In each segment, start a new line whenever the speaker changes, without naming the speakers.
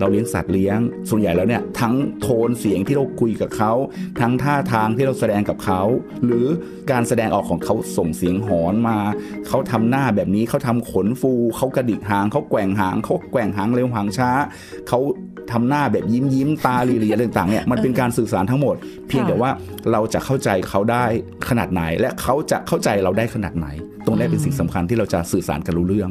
เราเลี้ยงสัตว์เลี้ยงส่วนใหญ่แล้วเนี่ยทั้งโทนเสียงที่เราคุยกับเขา ทั้งท่าทางที่เราแสดงกับเขา หรือการแสดงออกของเขาส่งเสียงหอนมา เขาทำหน้าแบบนี้เขาทำขนฟูเขากระดิกหางเขาแกว่งหางเขาแกว่งหางเร็วหางช้าเขาทำหน้าแบบยิ้มยิ้มตาลีลีอะไรต่างๆเนี่ยมันเป็นการสื่อสารทั้งหมดเพียงแต่ว่าเราจะเข้าใจเขาได้ขนาดไหน และเขาจะเข้าใจเราได้ขนาดไหน ตรงนี้เป็นสิ่งสำคัญที่เราจะสื่อสารกันรู้เรื่อง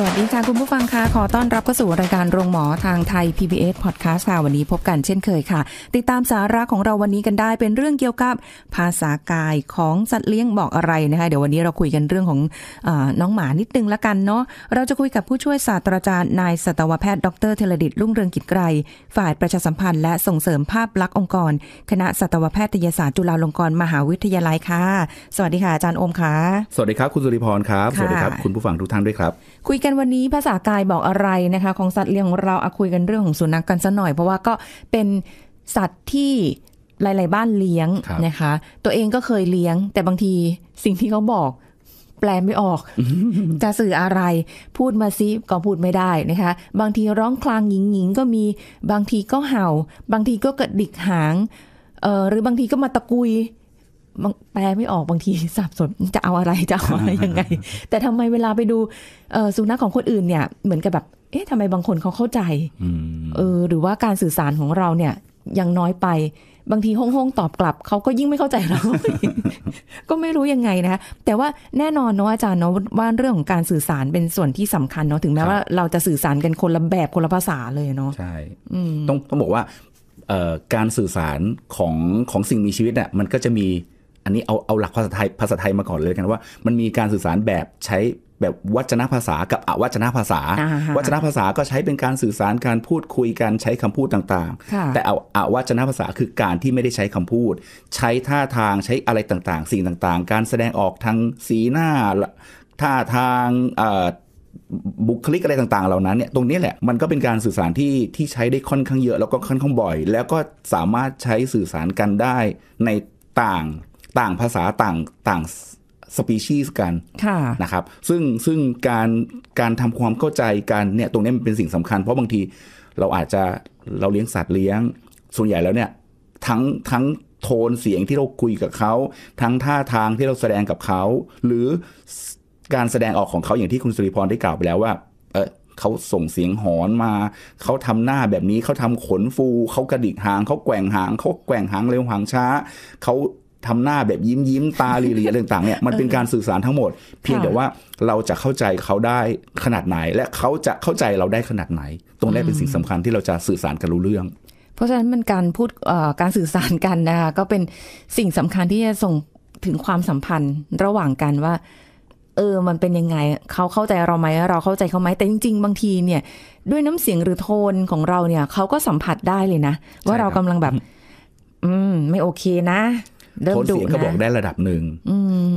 สวัสดีค่ะ คุณผู้ฟังคะขอต้อนรับเข้าสู่รายการโรงหมอทางไทย PBS Podcast ค่ะวันนี้พบกันเช่นเคยค่ะ ติดตามสาระของเราวันนี้กันได้เป็นเรื่องเกี่ยวกับภาษากายของสัตว์เลี้ยงบอกอะไรนะคะเดี๋ยววันนี้เราคุยกันเรื่องของอน้องหมานิดนึงละกันเนาะเราจะคุยกับผู้ช่วยศาสตราจารย์นายสัตวแพทย์ดรเทลดิตรุ่งเรืองกิจไกร ฝ่ายประชาสัมพันธ์ และส่งเสริมภาพลักษณ์องค์กร คณะสัตวแพทยศาสตร์จุฬาลงกรณ์มหาวิทยาลัยค่ะสวัสดีค่ะอาจารย์อมค่ะ
สวัสดีครับคุณสุริพรครับสวัสดีครับคุณผู้ฟังทุกท่านด้วยครับ
คุยกันกันวันนี้ภาษากายบอกอะไรนะคะของสัตว์เลี้ยงของเราอาคุยกันเรื่องของสุนัขกกันสัหน่อย เพราะว่าก็เป็นสัตว์ที่หลาย ๆ บ้านเลี้ยงนะคะ ตัวเองก็เคยเลี้ยง แต่บางทีสิ่งที่เขาบอก แปลไม่ออก จะสื่ออะไรพูดมาซิก็พูดไม่ได้นะคะบางทีร้องคลางหญิงหญิงก็มีบางทีก็เห่า บางทีก็กระดิกหางเออหรือบางทีก็มาตะกุยแปลไม่ออกบางทีสับสนจะเอาอะไรจะเอาอะไรยังไง แต่ทำไมเวลาไปดูสุนัขของคนอื่นเนี่ยเหมือนกับแบบ เอ๊ะทำไมบางคนเขาเข้าใจเออ หรือว่าการสื่อสารของเราเนี่ย ยังน้อยไปบางทีห้องห้องตอบกลับ เขาก็ยิ่งไม่เข้าใจเรา ก็ไม่รู้ยังไงนะแต่ว่าแน่นอนเนาะอาจารย์เนาะว่าเรื่องของการสื่อสารเป็นส่วนที่สำคัญเนาะถึงแม้ว่าเราจะสื่อสารกันคนละแบบคนละภาษาเลยเนาะใช่
ต้องต้องบอกว่าการสื่อสารของของสิ่งมีชีวิตเนี่ยมันก็จะมีอันนี้ เอาเอาหลักภาษาไทยภาษาไทยมาก่อนเลยกันว่า มันมีการสื่อสารแบบใช้แบบวัจนภาษากับอวัจนภาษาวัจนภาษาก็ใช้เป็นการสื่อสารการพูดคุย การใช้คำพูดต่าง ๆ แต่เอาอวัจนภาษาคือการที่ไม่ได้ใช้คำพูด ใช้ท่าทางใช้อะไรต่าง ๆสิ่งต่างๆ การแสดงออกทางสีหน้าท่าทางบุคลิกอะไรต่างๆเหล่านั้นเนี่ยตรงนี้แหละมันก็เป็นการสื่อสารที่ที่ใช้ได้ค่อนข้างเยอะ แล้วก็ค่อนข้างบ่อยแล้วก็สามารถใช้สื่อสารกันได้ในต่างต่างภาษาต่างต่างสปีชีส์กันนะครับ ซึ่งซึ่งการการทำความเข้าใจกันเนี่ยตรงนี้มันเป็นสิ่งสำคัญ เพราะบางทีเราอาจจะเราเลี้ยงสัตว์เลี้ยง ส่วนใหญ่แล้วเนี่ยทั้งทั้งโทนเสียงที่เราคุยกับเขา ทั้งท่าทางที่เราแสดงกับเขา หรือการแสดงออกของเขาอย่างที่คุณสุริพรได้กล่าวไปแล้วว่าเออเขาส่งเสียงหอนมา เขาทำหน้าแบบนี้เขาทำขนฟูเขากระดิกหางเขาแกว่งหางเขาแกว่งหางเร็วหางช้าเขาทำหน้าแบบยิ้มยิ้มตาหลีๆอะไรต่าง ๆ เนี่ยมันเป็นการสื่อสารทั้งหมดเพียงแต่ว่าเราจะเข้าใจเขาได้ขนาดไหน และเขาจะเข้าใจเราได้ขนาดไหน ตรงนี้เป็นสิ่งสำคัญที่เราจะสื่อสารกันรู้เรื่อง
เพราะฉะนั้นมันการพูดการสื่อสารกันนะคะก็เป็นสิ่งสำคัญที่จะส่งถึงความสัมพันธ์ระหว่างกันว่า เออ มันเป็นยังไง เขาเข้าใจเราไหมเราเข้าใจเขาไหมแต่จริง ๆ บางทีเนี่ย ด้วยน้ำเสียงหรือโทนของเราเนี่ย เขาก็สัมผัสได้เลยนะ ว่าเรากำลังแบบ อืม ไม่โอเคนะโทนเสียงก็บอกได้ระดับหนึ่ง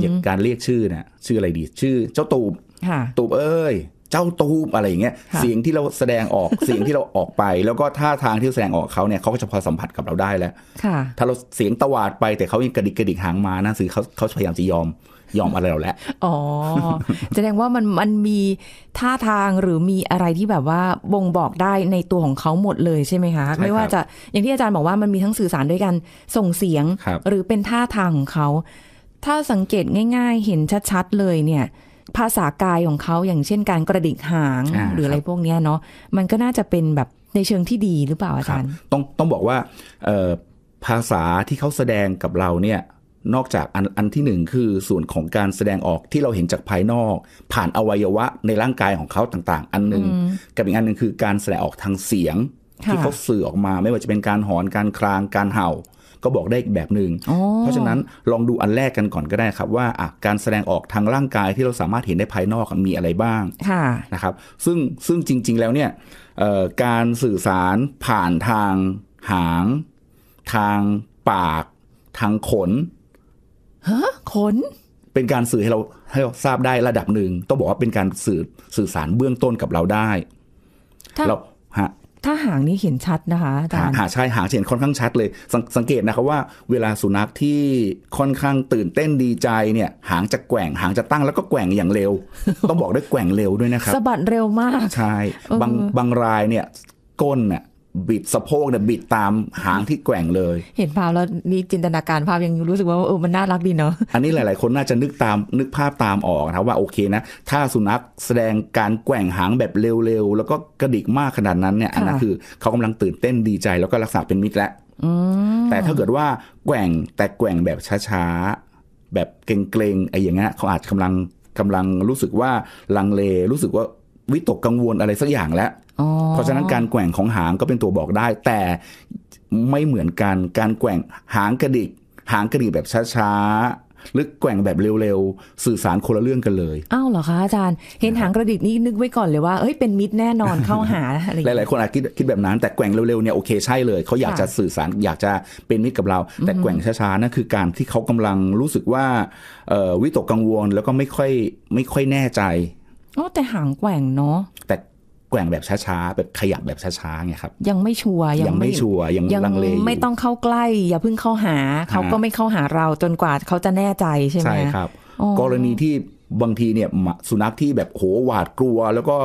อย่าง
การเรียกชื่อน่ะชื่ออะไรดีชื่อ เจ้าตูบตูบเอ้ยเจ้าตูบอะไรอย่างเงี้ยเสียงที่เราแสดงออกเสียงที่เราออกไป แล้วก็ท่าทางที่แสดงออกเขาเนี่ยเขาก็จะพอสัมผัสกับเราได้แล้วถ้าเราเสียงตวาดไปแต่เขายังกระดิกกระดิกหางมานั่นคือเขาเขาพยายามจะยอมยอมอะไรเราแล้ว
อ๋อ แสดงว่ามันมันมีท่าทางหรือมีอะไรที่แบบว่าบ่งบอกได้ในตัวของเขาหมดเลยใช่ไหมคะ ไม่ว่าจะอย่างที่อาจารย์บอกว่ามันมีทั้งสื่อสารด้วยกันส่งเสียง หรือเป็นท่าทางของเขา ถ้าสังเกตง่าย ๆ เห็นชัดๆเลยเนี่ย ภาษากายของเขาอย่างเช่นการกระดิกหางหรืออะไรพวกนี้เนาะมันก็น่าจะเป็นแบบในเชิงที่ดีหรือเปล่าอาจารย์
ต้องต้องบอกว่าภาษาที่เขาแสดงกับเราเนี่ยนอกจากอันอันที่หนึ่งคือส่วนของการแสดงออกที่เราเห็นจากภายนอก ผ่านอวัยวะในร่างกายของเขาต่าง ๆ อันหนึ่งกับอีกอันหนึ่งคือการแสดงออกทางเสียง ที่เขาสื่อออกมา ไม่ว่าจะเป็นการหอนการครางการเห่าก็บอกได้อีกแบบหนึง่งเพราะฉะนั้นลองดูอันแรกกันก่อนก็ได้ครับว่าการแสดงออกทางร่างกายที่เราสามารถเห็นได้ภายนอกมีอะไรบ้างะนะครับซึ่งซึ่งจริง ๆ แล้วเนี่ยการสื่อสารผ่านทางหาง ทางปากทางขนฮะขนเป็นการสื่อให้เราให้เราทราบได้ระดับหนึ่งต้องบอกว่าเป็นการสื่อสื่อสารเบื้องต้นกับเราได้เราฮะ
ถ้าหางนี้เห็นชัดนะคะอาจารย์หา
ใช่หางเห็นค่อนข้างชัดเลยสสังเกตนะครับว่าเวลาสุนัขที่ค่อนข้างตื่นเต้นดีใจเนี่ย หางจะแกว่งหางจะตั้งแล้วก็แกว่งอย่างเร็วต้องบอกด้วยแกว่งเร็วด้วยนะครับสะบ
ัดเร็วมาก
ใช่บางบางรายเนี่ย ก้นน่ยบิดสะโพกเนี่ยบิดตามหางที่ แกว่งเลย
เห็นภาพแล้วนี่จินตนาการภาพยังรู้สึกว่า เออมัน น่า รักดีเนาะ
อันนี้หลาย ๆ คนน่าจะนึกตามนึกภาพตามออกนะว่าโอเคนะถ้าสุนัขแสดงการแกว่งหางแบบเร็ว ๆ แล้วก็กระดิกมากขนาดนั้นเนี่ยอันนั้นคือเขากำลังตื่นเต้นดีใจแล้วก็รักษาเป็นมิตรแล้วแต่ถ้าเกิดว่าแกว่งแต่แกว่งแบบช้าๆแบบเกรงๆไอ้อย่างเงี้ยเขาอาจจะกำลังกำลังรู้สึกว่าลังเลรู้สึกว่าวิตกกังวลอะไรสักอย่างแล้วเพราะฉะนั้นการแกว่งของหางก็เป็นตัวบอกได้ แต่ไม่เหมือนกันการแกว่งหางกระดิกหางกระดิกแบบช้าๆหรือแกว่งแบบเร็วๆสื่อสารคนละเรื่องกันเลย
อ้าวเหรอคะอาจารย์เห็นหางกระดิกนี่นึกไว้ก่อนเลยว่าเอ้ยเป็นมิตรแน่นอนเข้าหาอะไรห
ลายๆคนอาจคิดคิดแบบนั้นแต่แกว่งเร็วๆเนี่ยโอเคใช่เลยเขาอยากจะสื่อสารอยากจะเป็นมิตรกับเรา แต่แกว่งช้าๆนั่นคือการที่เขากำลังรู้สึกว่าวิตกกังวลแล้วก็ไม่ค่อยไม่ค่อยแน่ใจ
อ๋อแต่หางแกว่งเนาะ
แต่แกว่งแบบช้าๆแบบขยับแบบช้าๆไงครับ
ยังไม่ชัวยังไม่ชัวยังลังเลไม่ต้องเข้าใกล้ อย่าเพิ่งเข้าหาเขาก็ไม่เข้าหาเราจนกว่าเขาจะแน่ใจ
ใช่ไหมใช่ครับกรณีที่บางทีเนี่ยสุนัขที่แบบโหหวาดกลัวแล้วก็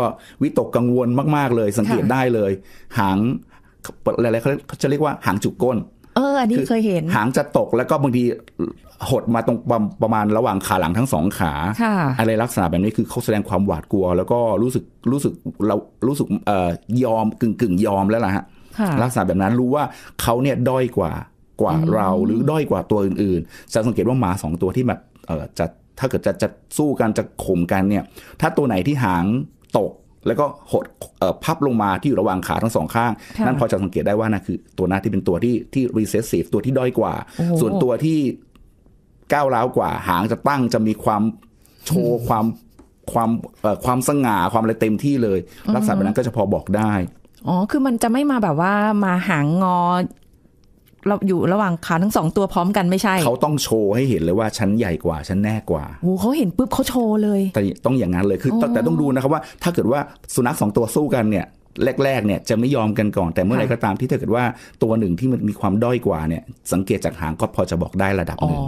วิตกกังวลมาก ๆเลยสังเกตได้เลย หางอะไรเขาจะเรียกว่าหางจุกก้นเ
อออันนี้เคยเห็นหา
งจะตกแล้วก็บางทีหดมาตรงประมาณระหว่างขาหลังทั้งสองขา อะไรลักษณะแบบนี้คือเขาแสดงความหวาดกลัวแล้วก็รู้สึกรู้สึกเรารู้สึกเอ่อยอมกึ่งกึ่งยอมแล้วล่ะฮะลักษณะแบบนั้นรู้ว่าเขาเนี่ยด้อยกว่ากว่าเราหรือด้อยกว่าตัวอื่นๆจะสังเกตว่าหมาสองตัวที่แบบเออจะถ้าเกิดจะจะสู้กันจะข่มกันเนี่ยถ้าตัวไหนที่หางตกแล้วก็หดพับลงมาที่อยู่ระหว่างขาทั้งสองข้าง นั่นพอจะสังเกตได้ว่านะคือ ตัวหน้าที่เป็นตัวที่ที่รีเซสซีฟตัวที่ด้อยกว่า ส่วนตัวที่ก้าวร้าวกว่า หางจะตั้งจะมีความโชว์ ความความความสง่า ความอะไรเต็มที่เลยลักษณะแบบนั้นก็จะพอบอกได้
อ๋อ คือมันจะไม่มาแบบว่ามาหางงอเราอยู่ระหว่างขาทั้งสองตัวพร้อมกันไม่ใช่ เข
าต้องโชว์ให้เห็นเลยว่าชั้นใหญ่กว่าชั้นแน่กว่าโอ้เขาเห็นปุ๊บเขาโชว์เลย แต่ต้องอย่างนั้นเลยคือแต่ต้องดูนะครับว่า ถ้าเกิดว่าสุนัขสองตัวสู้กันเนี่ยแรกๆเนี่ยจะไม่ยอมกันก่อน แต่เมื่อไรก็ตามที่ถ้าเกิดว่าตัวหนึ่งที่มันมีความด้อยกว่าเนี่ย สังเกตจากหางก็พอจะบอกได้ระดับหน
ึ่งอ๋อ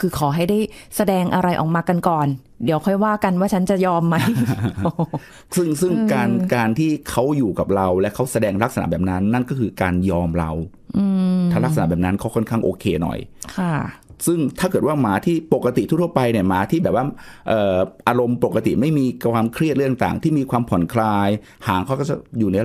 คือขอให้ได้แสดงอะไรออกมากันก่อน เดี๋ยวค่อยว่ากันว่าฉันจะยอมไหม
ซึ่งซึ่งการการที่เขาอยู่กับเราและเขาแสดงลักษณะแบบนั้นนั่นก็คือการยอมเราถ้าลักษณะแบบนั้นเขาค่อนข้างโอเคหน่อย ค่ะซึ่งถ้าเกิดว่าหมาที่ปกติทั่วไปเนี่ยหมาที่แบบว่าอารมณ์ปกติไม่มีความเครียดเรื่องต่างที่มีความผ่อนคลาย หางเขาก็จะอยู่ใน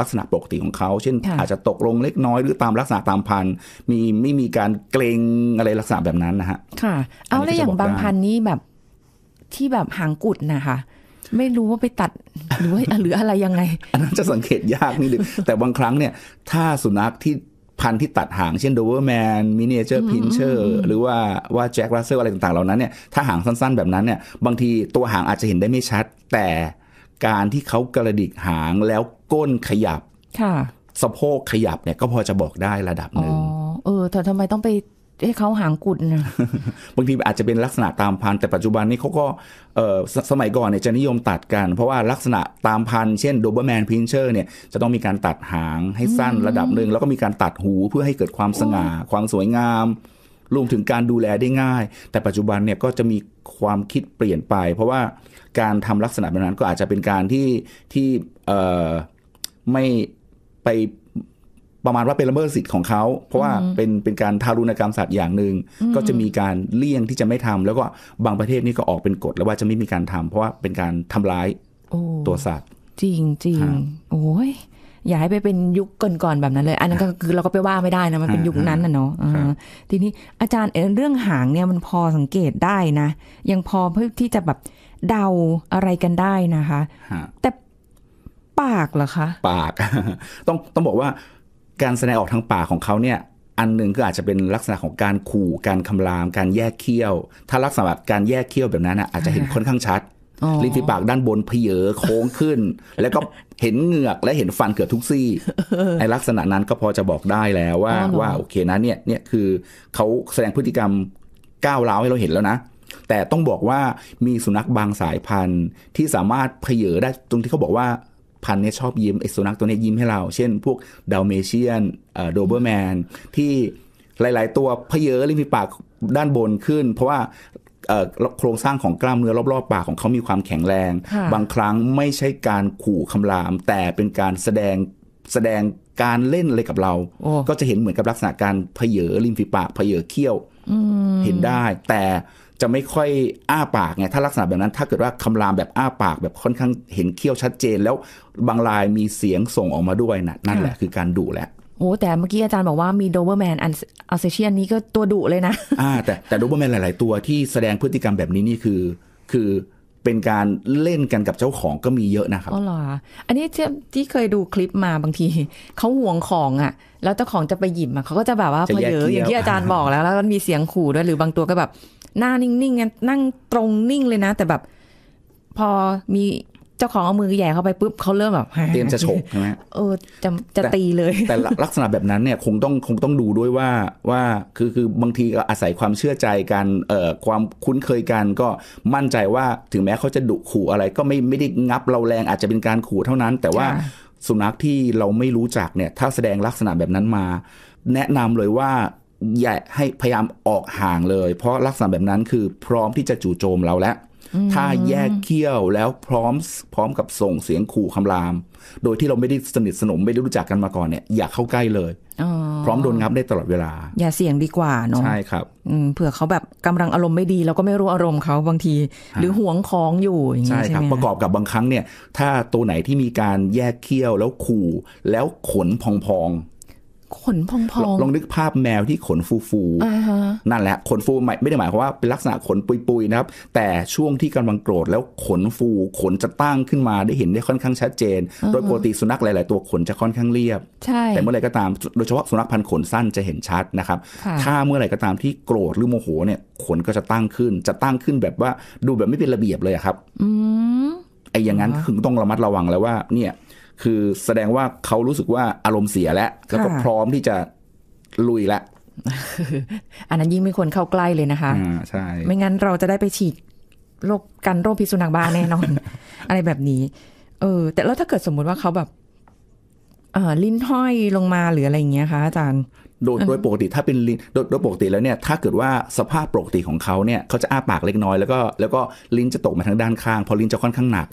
ลักษณะปกติของเขาเช่น อาจจะตกลงเล็กน้อยหรือตามลักษณะตามพันธุ์ มีไม่มีการเกรงอะไรลักษณะแบบนั้นนะฮะ
ค่ะ เอาแล้วอย่างบางพันธุ์นี้แบบที่แบบหางกุดนะคะ ไม่รู้ว่าไปตัดหรือว่าหรืออะไรยังไง
อันนั้นจะสังเกตยากนิดนึงแต่บางครั้งเนี่ย ถ้าสุนัขที่พันธุ์ที่ตัดหางเช่นโดเวอร์แมน มินิเจอร์พินเชอร์ หรือว่าว่าแจ็คราสเซอร์อะไรต่างๆเหล่านั้นเนี่ยถ้าหางสั้นๆแบบนั้นเนี่ยบางทีตัวหางอาจจะเห็นได้ไม่ชัด แต่การที่เขากระดิกหางแล้วก้นขยับสะโพกขยับเนี่ยก็พอจะบอกได้ระดับหน
ึ่งเออแต่ทำไมต้องไปให้เขาหางกุดนะ
บางทีอาจจะเป็นลักษณะตามพันแต่ปัจจุบันนี้เขาก็สมัยก่อนเนี่ยจะนิยมตัดกัน เพราะว่าลักษณะตามพันเช่นโดเบอร์แมนพินเชอร์เนี่ยจะต้องมีการตัดหางให้สั้นระดับหนึ่งแล้วก็มีการตัดหูเพื่อให้เกิดความสง่า ความสวยงามรวมถึงการดูแลได้ง่าย แต่ปัจจุบันเนี่ยก็จะมีความคิดเปลี่ยนไป เพราะว่าการทำลักษณะแบบนั้นก็อาจจะเป็นการที่ที่ไม่ไปประมาณว่าเป็นละเมิดสิทธิ์ของเขาเพราะว่าเป็นเป็นการทารุณกรรมสัตว์อย่างหนึ่ง ก็จะมีการเลี่ยงที่จะไม่ทำ แล้วก็บางประเทศนี่ก็ออกเป็นกฎแล้วว่าจะไม่มีการทำ เพราะว่าเป็นการทำร้ายตัวสัตว์
จริงจริงโอ้ยอย่าให้ไปเป็นยุคก่อนๆแบบนั้นเลย อันนั้นก็คือเราก็ไปว่าไม่ได้นะมันเป็นยุคนั้นนะเนาะทีนี้อาจารย์เรื่องหางเนี่ยมันพอสังเกตได้นะ ยังพอเพื่อที่จะแบบเดาอะไรกันได้นะคะแต่ปากเหรอคะ
ปากต้องต้องบอกว่าการแสดงออกทางปากของเขาเนี่ยอันหนึ่งก็อาจจะเป็นลักษณะของการขู่การคำราม การแยกเคี้ยว ถ้าลักษณะการแยกเคี้ยวแบบนั้นนะอาจจะเห็นค่อนข้างชัด ลิ้นทีปากด้านบนเพเยอโค้งขึ้น แล้วก็เห็นเหงือกและเห็นฟันเกือบทุกซี่ไอลักษณะนั้นก็พอจะบอกได้แล้วว่าว่าโอเคนะเนี่ยเนี่ยคือเขาแสดงพฤติกรรมก้าวร้าวให้เราเห็นแล้วนะ แต่ต้องบอกว่ามีสุนัขบางสายพันธุ์ที่สามารถเพเยอได้ตรงที่เขาบอกว่าพันธุ์เนี่ยชอบยิ้มไอสุนัขตัวนี้ยิ้มให้เรา เช่นพวกดาเมเชียนโดเบอร์แมนที่หลายๆ ตัวเพเยอริมฝีปากด้านบนขึ้น เพราะว่าโครงสร้างของกล้ามเนื้อรอบๆ ปากของเขามีความแข็งแรง บางครั้งไม่ใช่การขู่คำราม แต่เป็นการแสดงแสดงการเล่นอะไรกับเรา ก็จะเห็นเหมือนกับลักษณะการเพเยอริมฝีปากเพเยอเขี้ยวเห็นได้ แต่จะไม่ค่อยอ้าปากไงถ้าลักษณะแบบนั้น ถ้าเกิดว่าคำรามแบบอ้าปากแบบค่อนข้างเห็นเขี้ยวชัดเจน แล้วบางลายมีเสียงส่งออกมาด้วยนะนั่นแหละ คือการดุแหละ
โอ้แต่เมื่อกี้อาจารย์บอกว่ามีโดเบอร์แมนอันอัลเซเชียนนี้ก็ตัวดุเลยนะ
อ่าแต่แต่โดเบอร์แมนหลายๆ ตัวที่แสดงพฤติกรรมแบบนี้นี่คือคือเป็นการเล่นกันกับเจ้าของก็มีเยอะนะครับ
อ๋อเหรออันนี้ที่ที่เคยดูคลิปมาบางทีเขาห่วงของอ่ะแล้วเจ้าของจะไปหยิบอ่ะเขาก็จะแบบว่าพอเยอะอย่างที่อาจารย์บอกแล้วแล้วมันมีเสียงขู่ด้วยหรือบางตัวก็แบบหน้านิ่งๆ นั่งตรงนิ่งเลยนะ แต่แบบ พอมีเจ้าของเอามือแย่เข้าไป ปุ๊บ เขาเริ่มแบบ เตรียมจะฉกใช่ไหมเออจะจะตีเลยแต่
ลักษณะแบบนั้นเนี่ย คงต้องคงต้องดูด้วยว่าว่าคือคือบางทีก็อาศัยความเชื่อใจกันเอ่อความคุ้นเคยกันก็มั่นใจว่าถึงแม้เขาจะดุขู่อะไร ก็ไม่ไม่ได้งับเราแรงอาจจะเป็นการขู่เท่านั้น แต่ว่าสุนัขที่เราไม่รู้จักเนี่ย ถ้าแสดงลักษณะแบบนั้นมา แนะนำเลยว่าอย่าให้ พยายามออกห่างเลย เพราะลักษณะแบบนั้นคือพร้อมที่จะจู่โจมเราแล้ว ถ้าแยกเขี้ยวแล้วพร้อมพร้อมกับส่งเสียงขู่คำราม โดยที่เราไม่ได้สนิทสนมไม่ได้รู้จักกันมาก่อนเนี่ย อย่าเข้าใกล้เลยพร้อมโดนงับได้ตลอดเวลา
อย่าเสี่ยงดีกว่าเนาะใช่ครับเผื่อเขาแบบกำลังอารมณ์ไม่ดีเราก็ไม่รู้อารมณ์เขาบางที
หรือห่วงของอยู่อย่างนี้ใช่ครับประกอบกับบางครั้งเนี่ยถ้าตัวไหนที่มีการแยกเขี้ยวแล้วขู่แล้วขนพองๆข
นพองๆ ลองนึก
ภาพแมวที่ขนฟูๆ นั่นแหละขนฟูไม่ได้หมายความว่าเป็นลักษณะขนปุยๆนะครับ แต่ช่วงที่กำลังโกรธแล้วขนฟูขนจะตั้งขึ้นมาได้เห็นได้ค่อนข้างชัดเจน โดยปกติสุนัขหลายๆตัวขนจะค่อนข้างเรียบ แต่เมื่อไรก็ตามโดยเฉพาะสุนัขพันธุ์ขนสั้นจะเห็นชัดนะครับ ถ้าเมื่อไรก็ตามที่โกรธหรือโมโหเนี่ย ขนก็จะตั้งขึ้น จะตั้งขึ้นแบบว่าดูแบบไม่เป็นระเบียบเลยครับไอ้อย่างนั้นคือต้องระมัดระวังแล้วว่า เนี่ยคือแสดงว่าเขารู้สึกว่าอารมณ์เสียแล้วแล้วก็พร้อมที่จะลุยละ
อันนั้นยิ่งไม่ควรเข้าใกล้เลยนะคะใช่ไม่งั้นเราจะได้ไปฉีดโรคกันโรคพิษสุนัขบ้าแน่นอน อะไรแบบนี้ เออ แต่แล้วถ้าเกิดสมมุติว่าเขาแบบเออลิ้นห้อยลงมาหรืออะไรอย่างเงี้ยคะอา
จารย์โดยโดยปกติถ้าเป็นลิ้นโดยปกติแล้วเนี่ย ถ้าเกิดว่าสภาพปกติของเขาเนี่ยเขาจะอ้าปากเล็กน้อยแล้วก็แล้วก็ลิ้นจะตกมาทางด้านข้าง พอลิ้นจะค่อนข้างหนัก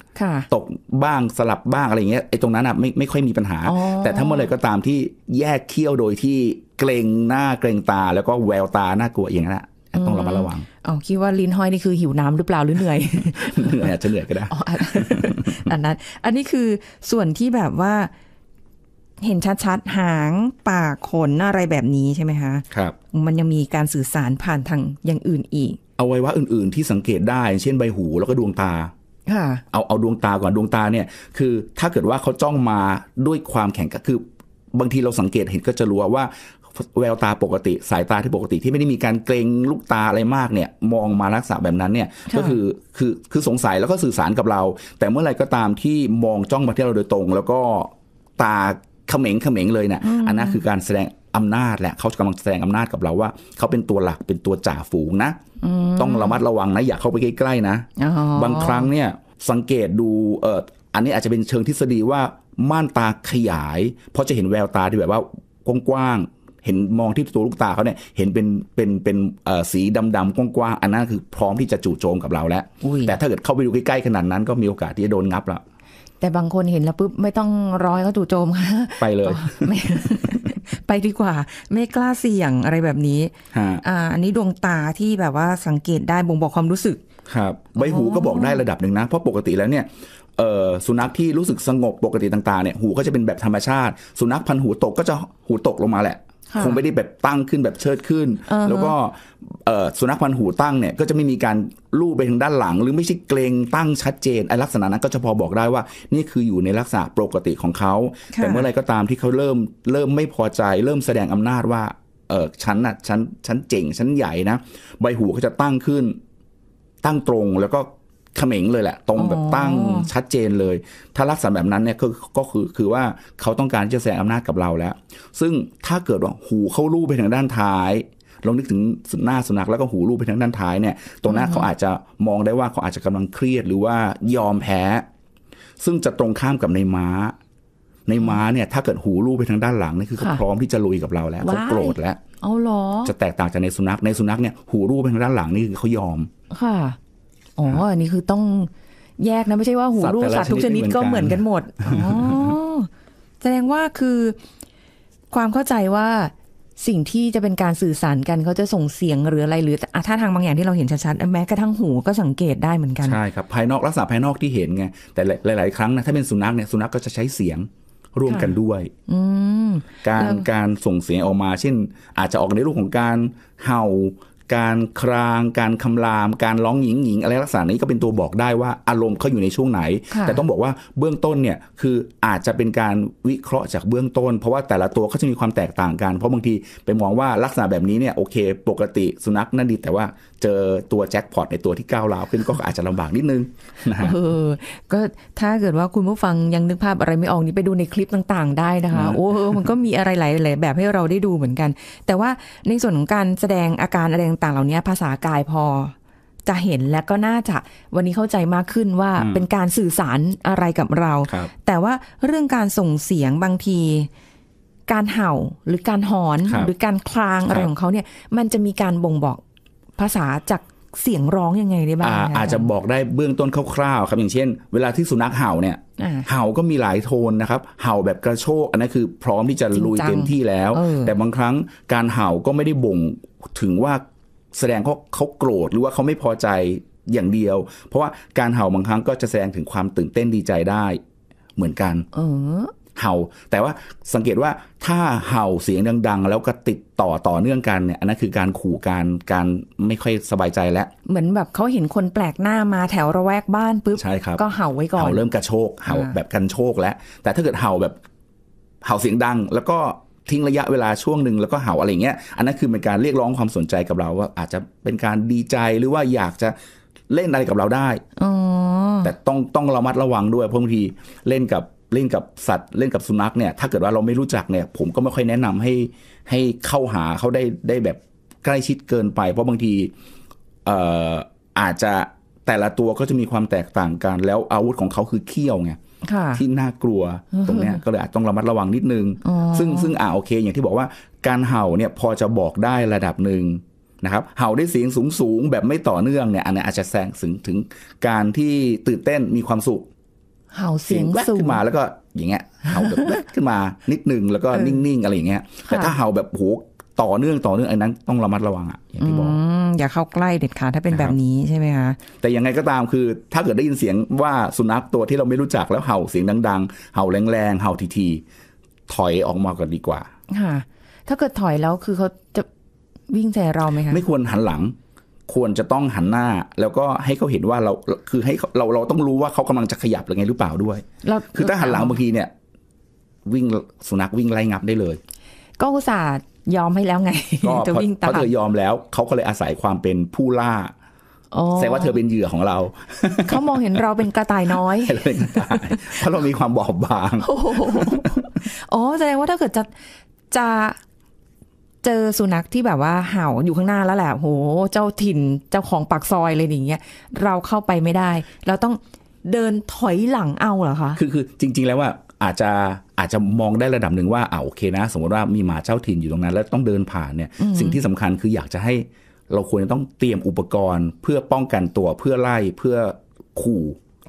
ตกบ้างสลับบ้างอะไรเงี้ยไอ้ตรงนั้นอ่ะไม่ไม่ค่อยมีปัญหา แต่ถ้าเมื่อไรก็ตามที่แยกเคี้ยวโดยที่เกรงหน้าเกรงตา แล้วก็แววตาหน้ากลัวอย่างนั้นต้องระมัดระวัง
อ๋อคิดว่าลิ้นห้อยนี่คือหิวน้ำหรือเปล่าหรือเหนื่อย
เหนื่อยจจะเหนื่อยก็ได้
อันนั้น อันนี้คือส่วนที่แบบว่าเห็นชัดๆหาง ปากขนอะไร แบบนี้ ใช่ไหมคะ ครับ มันยังมีการสื่อสารผ่านทางอย่างอื่นอีก
เอาไว้ว่าอื่น ๆที่สังเกตได้ เช่นใบหู แล้วก็ดวงตา เอาเอาดวงตาก่อนดวงตาเนี่ย คือ ถ้าเกิดว่าเขาจ้องมาด้วยความแข็งก็คือ บางทีเราสังเกตเห็นก็จะรู้ว่า แววตาปกติสายตาที่ปกติที่ไม่ได้มีการเกรงลูกตาอะไรมากเนี่ย มองมาลักษณะแบบนั้นเนี่ย ก็คือ คือ คือสงสัยแล้วก็สื่อสารกับเรา แต่เมื่อไรก็ตามที่มองจ้องมาที่เราโดยตรง แล้วก็ตาเขม่งเขม่งเลยนะ่ะอันนั้นคือการแสดงอำนาจแหละเขากำลังแสดงอำนาจกับเราว่าเขาเป็นตัวหลักเป็นตัวจ่าฝูงนะ ต้องระมัดระวังนะอย่าเข้าไปใกล้ ๆ นะบางครั้งเนี่ยสังเกตดูเอออันนี้อาจจะเป็นเชิงทฤษฎีว่าม่านตาขยาย เพราะจะเห็นแววตาที่แบบว่ากว้าง เห็นมองที่ตัวลูกตาเขาเนี่ยเห็นเป็นเป็นเป็นสีดำๆกว้างๆอันนั้นคือพร้อมที่จะจู่โจมกับเราแล้วแต่ถ้าเกิดเข้าไปดูใกล้ๆขนาดนั้นก็มีโอกาสที่จะโดนงับละ
แต่บางคนเห็นแล้วปุ๊บไม่ต้องร้อยก็จู่โจมค่ะ
ไปเลยไม่
ไปดีกว่า ไม่กล้าเสี่ยงอะไรแบบนี้ อ่าอันนี้ดวงตาที่แบบว่าสังเกตได้
บ่งบอกความรู้สึก ครับ ใบหูก็บอกได้ระดับหนึ่งนะเพราะปกติแล้วเนี่ยสุนัขที่รู้สึกสงบปกติต่างๆเนี่ยหูก็จะเป็นแบบธรรมชาติ สุนัขพันหูตกก็จะหูตกลงมาแหละคงไม่ได้แบบตั้งขึ้นแบบเชิดขึ้น แล้วก็สุนัขพันหูตั้งเนี่ย ก็จะไม่มีการลู่ไปทางด้านหลัง หรือไม่ใช่เกรงตั้งชัดเจน ไอ้ลักษณะนั้นก็จะพอบอกได้ว่า นี่คืออยู่ในลักษณะปกติของเขา แต่เมื่อไรก็ตามที่เขาเริ่ม เริ่มไม่พอใจ เริ่มแสดงอำนาจว่า เออฉันน่ะฉันฉันเจ๋งฉันใหญ่นะ ใบหูก็จะตั้งขึ้นตั้งตรงแล้วก็เขม็งเลยแหละตรงแบบตั้งชัดเจนเลย ถ้าลักษณะแบบนั้นเนี่ยก็คือคือว่าเขาต้องการจะแสดงอำนาจกับเราแล้ว ซึ่งถ้าเกิดว่าหูเข้ารูปไปทางด้านท้ายลองนึกถึงหน้าสุนัขแล้วก็หูรูปไปทางด้านท้ายเนี่ย ตรงนั้นเขาอาจจะมองได้ว่าเขาอาจจะกำลังเครียดหรือว่ายอมแพ้ ซึ่งจะตรงข้ามกับในม้า ในม้าเนี่ย ถ้าเกิดหูรูปไปทางด้านหลังนี่คือเขาพร้อมที่จะลุยกับเราแล้วเขาโกรธแล้ว
เอาหรอจะ
แตกต่างจากในสุนัขในสุนัขเนี่ยหูรูปไปทางด้านหลังนี่คือเขายอม
ค่ะอ๋ออันนี้คือต้องแยกนะ ไม่ใช่ว่าหู รูสัตว์ทุกชนิดก็เหมือนกันหมด อ๋อ แสดงว่าคือ ความเข้าใจว่าสิ่งที่จะเป็นการสื่อสารกันเขาจะส่งเสียงหรืออะไรหรือถ้าทางบางอย่างที่เราเห็นชัดๆแม้กระทั่งหูก็สังเกตได้เหมือนกัน ใ
ช่ครับ ภายนอกลักษณะภายนอกที่เห็นไง แต่หลายๆครั้งนะถ้าเป็น สุนัขเนี่ยสุนัขก็จะใช้เสียงร่วมกันด้วยการการส่งเสียงออกมา เช่น อาจจะออกในรูปของการเห่าการคราง การคำราม การร้องหญิงหญิงอะไรลักษณะนี้ก็เป็นตัวบอกได้ว่าอารมณ์เขาอยู่ในช่วงไหน แต่ต้องบอกว่าเบื้องต้นเนี่ย คืออาจจะเป็นการวิเคราะห์จากเบื้องต้น เพราะว่าแต่ละตัวเขาจะมีความแตกต่างกัน เพราะบางทีไปมองว่าลักษณะแบบนี้เนี่ยโอเคปกติสุนัขนั่นดีแต่ว่าเจอตัวแจ็คพอตในตัวที่ก้าวร้าวขึ้นก็อาจจะลำบากนิดนึงนะเอ
อ ก็ถ้าเกิดว่าคุณผู้ฟังยังนึกภาพอะไรไม่ออกนี่ไปดูในคลิปต่างๆได้นะคะ โอ้มันก็มีอะไรหลายๆแบบให้เราได้ดูเหมือนกัน แต่ว่าในส่วนของการแสดงอาการอะไรต่างๆเหล่านี้ภาษากายพอจะเห็นและก็น่าจะวันนี้เข้าใจมากขึ้นว่าเป็นการสื่อสารอะไรกับเรา แต่ว่าเรื่องการส่งเสียงบางที การเห่าหรือการหอนรหรือการคลางอะไรของเขาเนี่ย มันจะมีการบ่งบอกภาษาจากเสียง
ร้องยังไงได้บ้างอาอาจจะบอกได้เบื้องต้นคร่าวๆ ครับอย่างเช่น เวลาที่สุนัขเห่าเนี่ย เห่าก็มีหลายโทนนะครับ เห่าแบบกระโชกอันนั้นคือ พร้อมที่จะลุยเต็มที่แล้ว แต่บางครั้งการเห่าก็ไม่ได้บ่งถึงว่าแสดงเขาเขาโกรธหรือว่าเขาไม่พอใจอย่างเดียว เพราะว่าการเห่าบางครั้งก็จะแสดงถึงความตื่นเต้นดีใจได้ เหมือนกันเออเห่าแต่ว่าสังเกตว่าถ้าเห่าเสียงดังๆแล้วก็ติดต่อต่อเนื่องกันเนี่ยอันนั้นคือการขู่การการไม่ค่อยสบายใจแล้ว
เหมือนแบบเขาเห็นคนแปลกหน้ามาแถวระแวกบ้านปุ๊บใช่ครับก็เห่าไว้ก่อนเห่าเริ
่มกระโชกเห่าแบบกันโชกแล้วแต่ถ้าเกิดเห่าแบบเห่าเสียงดัง แล้วก็ทิ้งระยะเวลาช่วงหนึ่งแล้วก็เห่าอะไรเงี้ยอันนั้นคือเป็นการเรียกร้องความสนใจกับเราว่าอาจจะเป็นการดีใจหรือว่าอยากจะเล่นอะไรกับเราได้แต่ต้องต้องระมัดระวังด้วยเพราะบางทีเล่นกับเล่นกับสัตว์เล่นกับสุนัขเนี่ยถ้าเกิดว่าเราไม่รู้จักเนี่ย ผมก็ไม่ค่อยแนะนำให้ให้เข้าหาเขาได้ได้แบบใกล้ชิดเกินไป เพราะบางทีเอ่ออาจจะแต่ละตัวก็จะมีความแตกต่างกันแล้วอาวุธของเขาคือเขี้ยวไงที่น่ากลัวตรงนี้ก็เลยอาจต้องระมัดระวังนิดนึงซึ่งซึ่งอ่าโอเคอย่างที่บอกว่าการเห่าเนี่ยพอจะบอกได้ระดับหนึ่งนะครับเห่าได้เสียงสูงสูงแบบไม่ต่อเนื่องเนี่ยอันนี้อาจจะแสงถึงถึงการที่ตื่นเต้นมีความสุข
เห่าเสียงแวบขึ้นมา
แล้วก็อย่างเงี้ย เห่าแบบแวบขึ้นมานิดนึงแล้วก็นิ่งๆอะไรอย่างเงี้ย แต่ถ้าเห่าแบบโหต่อเนื่องต่อเนื่องไอ้นนั้น ต้องระมัดระวังอ่ะอย่
างที่บอกอย่าเข้าใกล้เด็ดขาดถ้าเป็นแบบน
ี้ใช่ไหมคะแต่ยังไงก็ตามคือถ้าเกิดได้ยินเสียงว่าสุนัขตัวที่เราไม่รู้จักแล้วเห่าเสียงดัง ๆ เห่าแรงๆ เห่าที ๆ ถอยออกมาก่อนดีกว่า
ค่ะ ถ้าเกิดถอยแล้วคือเขาจะวิ่งใส่เราไหมคะ
ไม่ควรหันหลังควรจะต้องหันหน้าแล้วก็ให้เขาเห็นว่าเราคือให้เราเราต้องรู้ว่าเขากำลังจะขยับหรือไงหรือเปล่าด้วย คือถ้าหันหลังบางทีเนี่ยวิ่งสุนัขวิ่งไล่งับได้เลย
ก็อุตส่าห์ยอมให้แล้วไงจะวิ่ง
ตามเพราะธอยอมแล้ว เขาก็เลยอาศัยความเป็นผู้ล่าแสดงว่าเธอเป็นเหยื่อของเรา
เขามองเห็นเราเป็นกระต่ายน้อย
เยเพราะเรามีความบอบบาง อ๋อแสดงว่าถ้าเกิดจะจะ
เจอสุนัขที่แบบว่าเห่าอยู่ข้างหน้าแล้วแหละโห เจ้าถิ่นเจ้าของปากซอยอะไรอย่างเงี้ย เราเข้าไปไม่ได้ เราต้องเดินถอยหลังเอาเหรอคะ
คือคือจริง ๆแล้วว่าอาจจะอาจจะมองได้ระดับหนึ่งว่าเอาโอเคนะ สมมติว่ามีหมาเจ้าถิ่นอยู่ตรงนั้น แล้วต้องเดินผ่านเนี่ย สิ่งที่สำคัญคืออยากจะให้เราควรจะต้องเตรียมอุปกรณ์เพื่อป้องกันตัวเพื่อไล่เพื่อขู่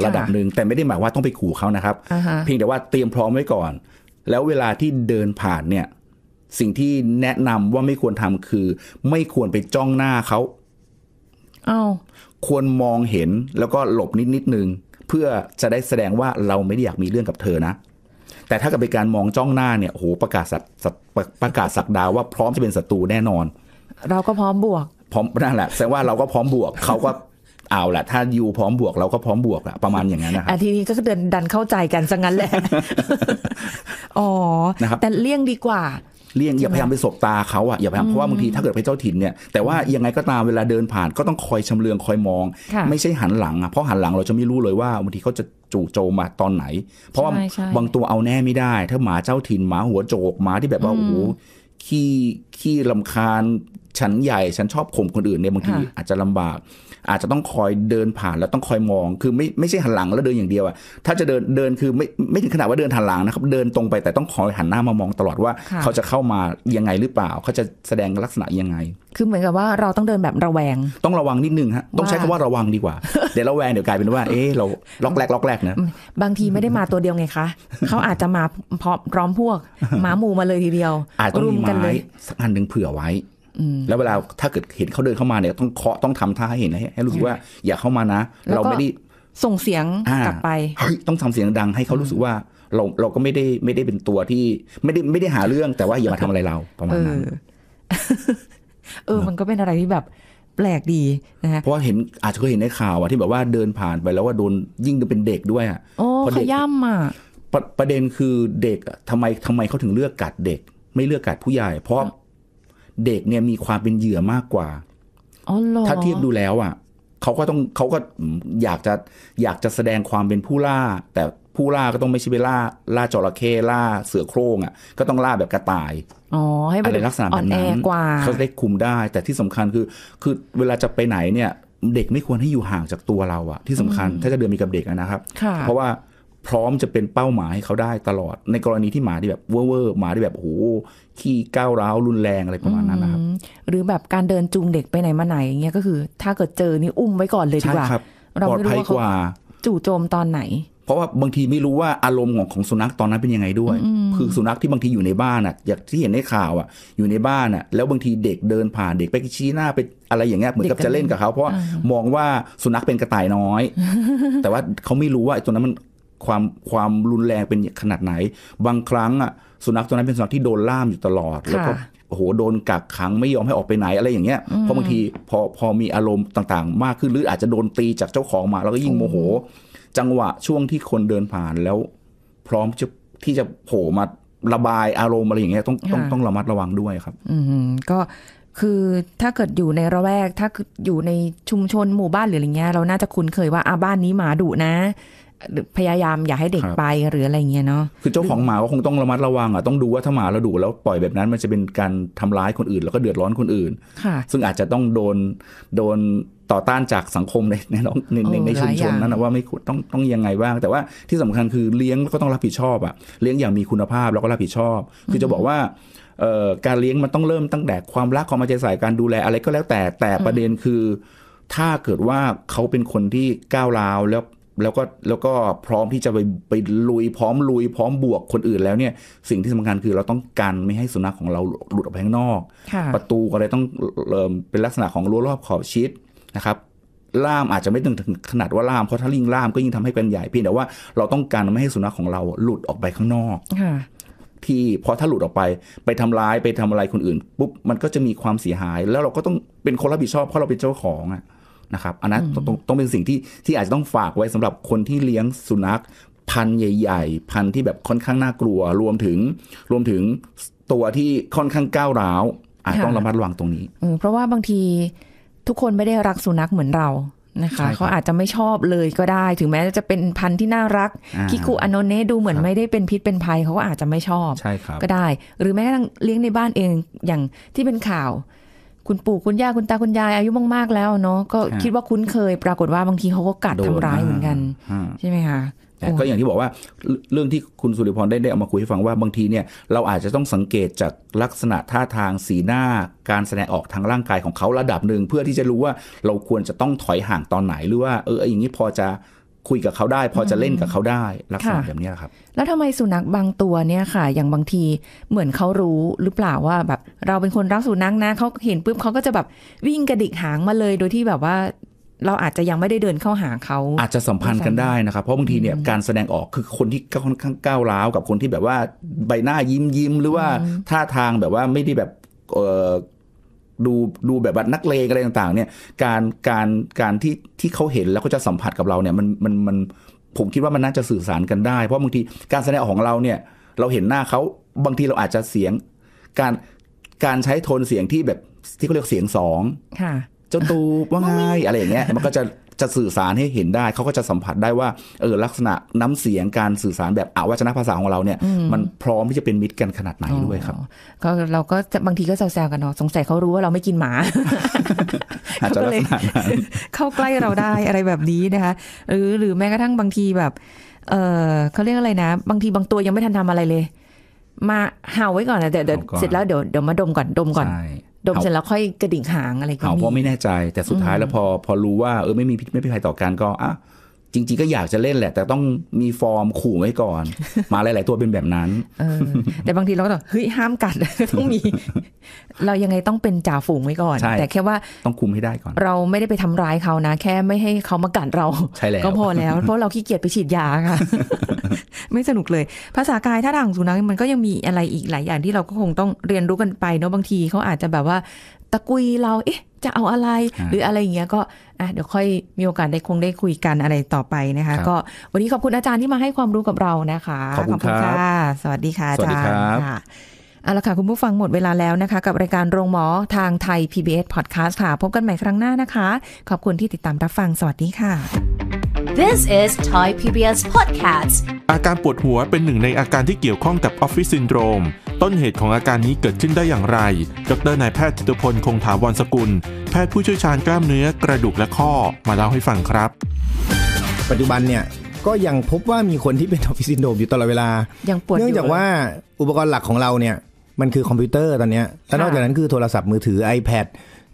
ระดับหนึ่ง แต่ไม่ได้หมายว่าต้องไปขู่เขานะครับ เพียงแต่ว่าเตรียมพร้อมไว้ก่อน แล้วเวลาที่เดินผ่านเนี่ยสิ่งที่แนะนำว่าไม่ควรทำคือไม่ควรไปจ้องหน้าเขา เอาควรมองเห็นแล้วก็หลบนิดนิดนึง เพื่อจะได้แสดงว่าเราไม่ได้อยากมีเรื่องกับเธอนะ แต่ถ้ากับเป็นการมองจ้องหน้าเนี่ยโหประกาศสัประกาศสักดาว่าพร้อมจะเป็นศัตรูแน่นอน เราก็พร้อมบวก พร้อมนั่นแหละแสดงว่าเราก็พร้อมบวกเขาก็เอาแหละถ้ายูพร้อมบวกเราก็พร้อมบวกละประมาณอย่างนั้นนะคร
ับทีนี้ก็เดินดันเข้าใจกันซะงั้นแหละ
อ๋อ แต่เลี่ยงดีกว่าเลี่ยงอย่าพยายามไปสบตาเขาอ่ะอย่าพยายามเพราะว่าบางทีถ้าเกิดเป็นเจ้าถิ่นเนี่ยแต่ว่ายังไงก็ตามเวลาเดินผ่านก็ต้องคอยชำเลืองคอยมอง ไม่ใช่หันหลังอ่ะเพราะหันหลังเราจะไม่รู้เลยว่าบางทีเขาจะจู่โจมมาตอนไหน เพราะว่าบางตัวเอาแน่ไม่ได้ ถ้าหมาเจ้าถิ่นหมาหัวโจกหมาที่แบบว่าโอ้โหขี้ขี้ลำคาญฉันใหญ่ฉันชอบข่มคนอื่นเนี่ยบางทีอาจจะลำบากอาจจะต้องคอยเดินผ่านแล้วต้องคอยมองคือไม่ไม่ใช่หันหลังแล้วเดินอย่างเดียวอะถ้าจะเดินเดินคือไม่ไม่ถึงขนาดว่าเดินหันหลังนะครับ เดินตรงไปแต่ต้องคอยหันหน้ามามองตลอดว่าเขาจะเข้ามายังไงหรือเปล่าเขาจะแสดงลักษณะยังไง
คือเหมือนกับว่าเราต้องเดินแบบระแวง
ต้องระวังนิดนึงฮะต้องใช้คำว่าระวังดีกว่าเดี๋ยวระแวงเดี๋ยวกลายเป็นว่าเอ๊ะเราล็อกแรกล็อกแรกนะ
บางทีไม่ได้มาตัวเดียวไงคะเขาอาจจะมาพร้อมพร้อมพวก หมาหมู่มาเลยทีเดียวอาจจะมีไม้
สักอันหนึ่งเผื่อไว้แล้วเวลาถ้าเกิดเห็นเขาเดินเข้ามาเนี่ย ต้องเคาะต้องทำท่าให้เห็นให้รู้สึกว่า อย่าเข้ามานะ เราไม่ได้
ส่งเสียงกลับไป
ต้องทำเสียงดัง ให้เขารู้สึกว่า เราเราก็ไม่ได้ไม่ได้เป็นตัวที่ไม่ได้ไม่ได้หาเรื่องแต่ว่าอย่ามาทำอะไรเราประมาณนั้นเออมันก็เป็นอะไรที่แบบแปลกดีนะฮะเพราะว่าเห็นอาจจะเคยเห็นในข่าวอะที่แบบว่าเดินผ่านไปแล้วว่าโดนยิ่งเป็นเด็กด้วยอะโอ้ขย่ำอะประเด็นคือเด็กทำไมทำไมเขาถึงเลือกกัดเด็ก ไม่เลือกกัดผู้ใหญ่เพราะเด็กเนี่ยมีความเป็นเหยื่อมากกว่า ถ้าเทียบดูแล้วอ่ะ เขาก็ต้องเขาก็อยากจะอยากจะแสดงความเป็นผู้ล่า แต่ผู้ล่าก็ต้องไม่ใช่ไปล่าล่าจระเข้ล่าเสือโคร่งอ่ะ ก็ต้องล่าแบบกระต่าย
อ๋อให้เป็นลักษณะแบบนั้นเขา
ได้คุมได้ แต่ที่สำคัญคือ คือเวลาจะไปไหนเนี่ย เด็กไม่ควรให้อยู่ห่างจากตัวเราอ่ะ ที่สำคัญถ้าจะเดินมีกับเด็กนะครับ เพราะว่าพร้อมจะเป็นเป้าหมายให้เขาได้ตลอดในกรณีที่หมาที่แบบเว่อร์ หมาที่แบบโอ้โหขี้ก้าวร้าว รุนแรง อะไรประมาณนั้นนะครับ
หรือแบบการเดินจูงเด็กไปไหนมาไหนอย่างเงี้ยก็คือ ถ้าเกิดเจอนี่อุ้มไว้ก่อนเลยดีกว่าเราไม่รู้ว่าาจู่โจมตอนไหน
เพราะว่าบางทีไม่รู้ว่าอารมณ์ของของสุนัขตอนนั้นเป็นยังไงด้วย คือสุนัขที่บางทีอยู่ในบ้านอ่ะอย่างที่เห็นในข่าวอ่ะอยู่ในบ้านอ่ะแล้วบางทีเด็กเดินผ่านเด็กไปชี้หน้าไปอะไรอย่างเงี้ยเหมือนกับจะเล่นกับเขาเพราะมองว่าสุนัขเป็นกระต่ายน้อยแต่ว่าเขาไม่รู้ว่าตัวนั้นมันความความรุนแรงเป็นขนาดไหน บางครั้งอ่ะสุนัขตัวนั้นเป็นสุนัขที่โดนล่ามอยู่ตลอดแล้วก็โอ้โหโดนกักขังไม่ยอมให้ออกไปไหนอะไรอย่างเงี้ยเพราะบางที พอพอมีอารมณ์ต่างๆ มากขึ้น หรืออาจจะโดนตีจากเจ้าของมา แล้วก็ยิ่งโมโห จังหวะช่วงที่คนเดินผ่านแล้ว พร้อมจะที่จะโผล่มาระบายอารมณ์อะไรอย่างเงี้ย ต้องต้องต้องระมัดระวังด้วยครับ
อืก็คือถ้าเกิดอยู่ในระแวกถ้าอยู่ในชุมชนหมู่บ้านหรืออะไรเงี้ยเราน่าจะคุ้นเคยว่าอาบ้านนี้หมาดุนะพยายามอย่าให้เด็กไปหรืออะไรเงี้ยเนาะ
คือเจ้าของหมาก็คงต้องระมัดระวังอ่ะต้องดูว่าถ้าหมาเราดุแล้วปล่อยแบบนั้น มันจะเป็นการทำร้ายคนอื่น แล้วก็เดือดร้อนคนอื่นซึ่งอาจจะต้องโดนโดนต่อต้านจากสังคมในในในในชุมชนนั้นนะว่าไม่ต้องต้องยังไงบ้างแต่ว่าที่สำคัญคือเลี้ยงก็ต้องรับผิดชอบ อ่ะเลี้ยงอย่างมีคุณภาพแล้วก็รับผิดชอบ คือจะบอกว่าการเลี้ยงมันต้องเริ่มตั้งแต่ความรักความใจใส่การดูแล อะไรก็แล้วแต่แต่ประเด็นคือ ถ้าเกิดว่าเขาเป็นคนที่ก้าวร้าวแล้วแล้วก็แล้วก็พร้อมที่จะไปไปลุยพร้อมลุยพร้อมบวกคนอื่นแล้วเนี่ย สิ่งที่สำคัญคือเราต้องกันไม่ให้สุนัขของเราหลุดออกไปข้างนอกประตูอะไรต้องเป็นลักษณะของรั้วรอบขอบชิดนะครับ ล่ามอาจจะไม่ถึงขนาดว่าล่ามเพราะถ้าลิงล่ามก็ยิ่งทำให้เป็นใหญ่เพียงแต่ว่าเราต้องการไม่ให้สุนัขของเราหลุดออกไปข้างนอกที่พอถ้าหลุดออกไปไปทำร้ายไปทำอะไรคนอื่นปุ๊บมันก็จะมีความเสียหาย แล้วเราก็ต้องเป็นคนรับผิดชอบเพราะเราเป็นเจ้าของอะนะครับอันนั้นต้องเป็นสิ่งที่ที่ อาจจะต้องฝากไว้สำหรับคนที่เลี้ยงสุนัข พันใหญ่ๆพันที่แบบค่อนข้างน่ากลัว รวมถึงรวมถึงตัวที่ค่อนข้างก้าวร้าวอาจต้องระมัดระวังตรงนี้
เพราะว่าบางที ทุกคนไม่ได้รัก สุนัขเหมือนเรานะคะ เขาอาจจะไม่ชอบเลยก็ได้ ถึงแม้จะเป็นพันธุ์ที่น่ารักคิคุอโนเนดูเหมือนไม่ได้เป็นพิษเป็นภัย เขาก็อาจจะไม่ชอบชก็ได้ หรือแม้กระทั่งเลี้ยงในบ้านเองอย่างที่เป็นข่าวคุณปู่คุณย่าคุณตาคุณยายอายุมากๆแล้วเนาะก็คิดว่าคุ้นเคยปรากฏว่าบางทีเขาก็กัดทำร้ายเหมือนกัน
ใช่ไหมคะแต่ก็อย่างที่บอกว่าเรื่องที่คุณสุริพรได้ได้เอามาคุยให้ฟังว่า บางทีเนี่ยเราอาจจะต้องสังเกตจากลักษณะท่าทางสีหน้าการแสดงออกทางร่างกายของเขาระดับหนึ่งเพื่อที่จะรู้ว่าเราควรจะต้องถอยห่างตอนไหนหรือว่าเอออย่างนี้พอจะคุยกับเขาได้ พอจะเล่นกับเขาได้ลักษณะแบบนี้ครับ
แล้วทำไมสุนัขบางตัวเนี่ยค่ะอย่างบางทีเหมือนเขารู้หรือเปล่าว่าแบบเราเป็นคนรักสุนัขนะเขาเห็นปุ๊บเขาก็จะแบบวิ่งกระดิกหางมาเลยโดยที่แบบว่า เรา
อาจจะยังไม่ได้เดินเข้าหาเขาอาจจะสัมพันธ์กันได้นะครับ เพราะบางทีเนี่ยการแสดงออกคือคนที่ค่อนข้างก้าวร้าวกับคนที่แบบว่าใบหน้ายิ้มยิ้ม หรือว่าท่าทางแบบว่าไม่ได้แบบดูดูแบบนักเลงอะไรต่างๆ เนี่ย การการการที่ที่เขาเห็นแล้วก็จะสัมผัสกับเราเนี่ย มันมันมันผมคิดว่ามันน่าจะสื่อสารกันได้ เพราะบางทีการแสดงของเราเนี่ยเราเห็นหน้าเขาบางทีเราอาจจะเสียง การการใช้โทนเสียงที่แบบที่เขาเรียกเสียงสองเจ้าตูว่าไงอะไรอย่างเงี้ยมันก็จะะสื่อสารให้เห็นได้เขาก็จะสัมผัสได้ว่า เออลักษณะน้ำเสียงการสื่อสารแบบอาวัชนภาษาของเราเนี่ย มันพร้อมที่จะเป็นมิตรกันขนาดไหนด้วยครับ
ก็เราก็บางทีก็แซวๆกันเนาะสงสัยเขารู้ว่าเราไม่กินหมาเขาเลยเข้าใกล้เราได้อะไรแบบนี้นะคะหรือหรือแม้กระทั่งบางทีแบบ เออเขาเรียกอะไรนะ บางทีบางตัวยังไม่ทันทำอะไรเลย มาเห่าไว้ก่อนนะเดี๋ยวเสร็จแล้วเดี๋ยวเดี๋ยวมาดมก่อน
ดมก่อนดมเสร็จ
แล้วค่อยกระดิ่งหางอะไรก็มี เพราะไม่
แน่ใจแต่สุดท้ายแล้วพอพอรู้ว่าเออไม่มีพิษไม่เป็นภัยต่อกันก็อ่ะจริงๆก็อยากจะเล่นแหละแต่ต้องมีฟอร์มขู่ไว้ก่อน มาหลายๆตัวเป็นแบบนั้นออ
แต่บางทีเราก็ตบอเฮ้ยห้ามกัดต้องมี เรายังไงต้องเป็นจ่าฝูงไว้ก่อน แต่แค่ว่า
ต้องคุมให้ได้ก่อน
เราไม่ได้ไปทำร้ายเขานะแค่ไม่ให้เขามากัดเราใช่แล้วก็พอแล้ว เพราะเราขี้เกียจไปฉีดยาค่ะไม่สนุกเลย ภาษากายถ้าทางสุนัขมันก็ยังมีอะไรอีกหลายอย่างที่เราก็คงต้องเรียนรู้กันไปเนาะบางทีเขาอาจจะแบบว่าตะกุยเราเอ๊ะจะเอาอะไร หรืออะไรอย่างเงี้ยก็อ่ะเดี๋ยวค่อยมีโอกาสได้คงได้คุยกันอะไรต่อไปนะคะ ก็วันนี้ขอบคุณอาจารย์ที่มาให้ความรู้กับเรานะคะขอบคุณค่ะ สวัสดีค่ะอาจารย์ค่ะเอาละค่ะคุณผู้ฟังหมดเวลาแล้วนะคะ กับรายการโรงหมอทางไทย PBS Podcast ค่ะพบกันใหม่ครั้งหน้านะคะ ขอบคุณที่ติดตามรับฟัง สวัสดีค่ะ
This is Thai PBS Podcast อาการปวดหัวเป็นหนึ่งในอาการที่เกี่ยวข้องกับออฟฟิศซินโดรม ต้นเหตุของอาการนี้เกิดขึ้นได้อย่างไร ดร นายแพทย์จิตพลคงถาวรสกุล แพทย์ผู้เชี่ยวชาญกล้ามเนื้อกระดูกและข้อ มา
เล่าให้ฟังครับ ปัจจุบันเนี่ย ก็ยังพบว่ามีคนที่เป็นออฟฟิศซินโดรมอยู่ตลอดเวลา เนื่องจากว่าอุปกรณ์หลักของเราเนี่ย มันคือคอมพิวเตอร์ตอนนี้แล้วนอกจากนั้นคือโทรศัพท์มือถือ iPad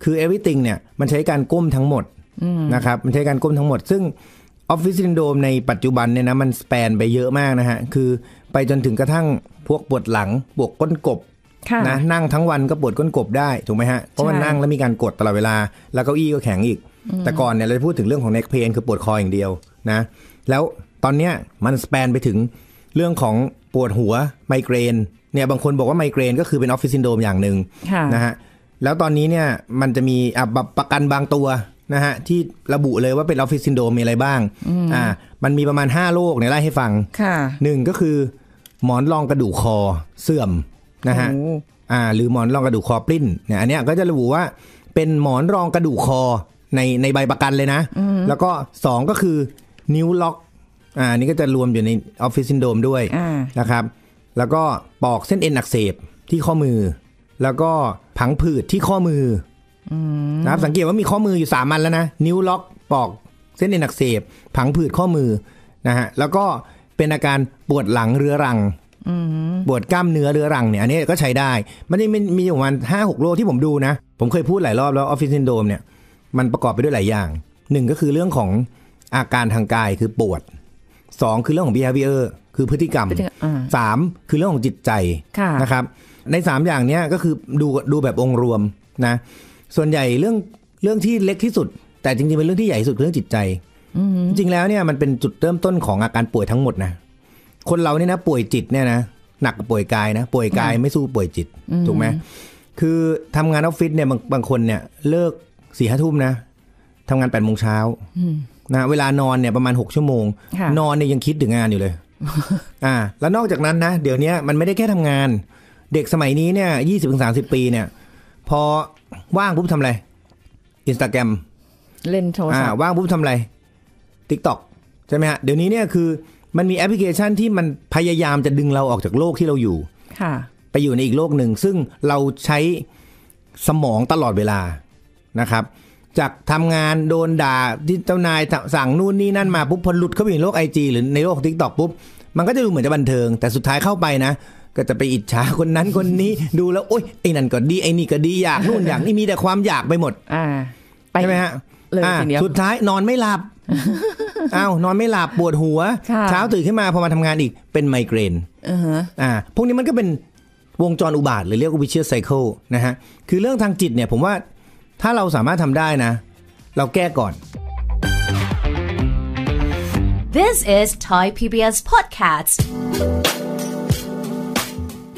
คือ everything เนี่ย มันใช้การก้มทั้งหมดนะครับ มันใช้การก้มทั้งหมด ซึ่งออฟฟิศซินโดมในปัจจุบันเนี่ยนะมันสแปนไปเยอะมากนะฮะ คือไปจนถึงกระทั่งพวกปวดหลัง ปวดก้นกบนะนั่งทั้งวันก็ปวดก้นกบได้ ถูกไหมฮะ เพราะมันนั่งแล้วมีการกดตลอดเวลา แล้วเก้าอี้ก็แข็งอีก แต่ก่อนเนี่ยเราพูดถึงเรื่องของ neck pain คือปวดคออย่างเดียวนะแล้วตอนเนี้ยมันสแปนไปถึงเรื่องของปวดหัวไมเกรนเนี่ยบางคนบอกว่าไมเกรนก็คือเป็นออฟฟิศซินโดมอย่างหนึ่งนะฮะแล้วตอนนี้เนี่ยมันจะมีประกันบางตัวนะฮะที่ระบุเลยว่าเป็นออฟฟิศซินโดมมีอะไรบ้างอ่ามันมีประมาณ 5โรคเนี่ยไล่ให้ฟังค่ะหนึ่งก็คือหมอนรองกระดูกคอเสื่อมนะฮะอ่าหรือหมอนรองกระดูกคอปลิ้นเนี่ยอันเนี้ยก็จะระบุว่าเป็นหมอนรองกระดูกคอ ในในใบประกันเลยนะ แล้วก็2ก็คือนิ้วล็อกอ่านี่ก็จะรวมอยู่ในออฟฟิศซินโดมด้วยนะครับแล้วก็ปอกเส้นเอ็นอักเสบที่ข้อมือ แล้วก็ผังผืดที่ข้อมือนะครับสังเกตว่ามีข้อมืออยู่สามันแล้วนะ นิ้วล็อกปอกเส้นเอ็นอักเสบ ผังผืดข้อมือนะฮะแล้วก็เป็นอาการปวดหลังเรื้อรังปวดกล้ามเนื้อเรื้อรังเนี่ยอันนี้ก็ใช้ได้ มันมีมีอยู่ประมาณห้าหกโรคที่ผมดูนะ ผมเคยพูดหลายรอบแล้วออฟฟิศซินโดมเนี่ยมันประกอบไปด้วยหลายอย่างหนึ่งก็คือเรื่องของอาการทางกายคือปวดสองคือเรื่องของ behavior คือพฤติกรรมสามคือเรื่องของจิตใจนะครับ ในสามอย่างเนี้ยก็คือดูดูแบบองค์รวมนะส่วนใหญ่เรื่องเรื่องที่เล็กที่สุด แต่จริง ๆเป็นเรื่องที่ใหญ่ที่สุดเรื่องจิตใจจริงแล้วเนี่ยมันเป็นจุดเริ่มต้นของอาการป่วยทั้งหมดนะคนเราเนี่ยนะป่วยจิตเนี่ยนะหนักป่วยกายนะ ป่วยกายไม่สู้ป่วยจิตถูกไหมคือทำงานออฟฟิศเนี่ยบางบางคนเนี่ยเลิกสี่ห้าทุ่มนะทำงานแปดโมงเช้านะเวลานอนเนี่ยประมาณหกชั่วโมงนอนเนี่ยยังคิดถึงงานอยู่เลย อ่า แล้วนอกจากนั้นนะเดี๋ยวนี้มันไม่ได้แค่ทำงาน เด็กสมัยนี้เนี่ยยี่สิบถึงสาสิบปีเนี่ยพอว่างปุ๊บทำอะไรอินสตาแกรม
เล่นโทรศัพท์ว่
างปุ๊บทำอะไรทิกตอกใช่ไหมฮะเดี๋ยวนี้เนี่ยคือ มันมีแอปพลิเคชันที่มันพยายามจะดึงเราออกจากโลกที่เราอยู่ค่ะไปอยู่ในอีกโลกหนึ่ง ซึ่งเราใช้สมองตลอดเวลานะครับจากทำงานโดนด่า ที่เจ้านายสั่งนู่นนี่นั่นมาปุ๊บพอหลุดเข้าไปในโลกไอจหรือในโลกทิกตอกปุ๊บมันก็จะดูเหมือนจะบันเทิงแต่สุดท้ายเข้าไปนะก็จะไปอิจฉาคนนั้นคนนี้ดูแล้วโอ๊ยไอ้นั่นก็ดี ไอ้นี่ก็ดีอยากนู่นอยากนี่มีแต่ความอยากไปหมดอ่าใช่ไหมฮะเลยทีเดียวสุดท้ายนอนไม่หลับอ้าวนอนไม่หลับปวดหัว เช้าตื่นขึ้นมาพอมาทำงานอีก เป็นไมเกรนอ่าพวกนี้มันก็เป็นวงจรอุบาท หรือเรียกว่าวิเชียไซเคิลนะฮะคือเรื่องทางจิตเนี่ยผมว่าถ้าเราสามารถทำได้นะ เราแก้ก่อน
This is Thai PBS podcast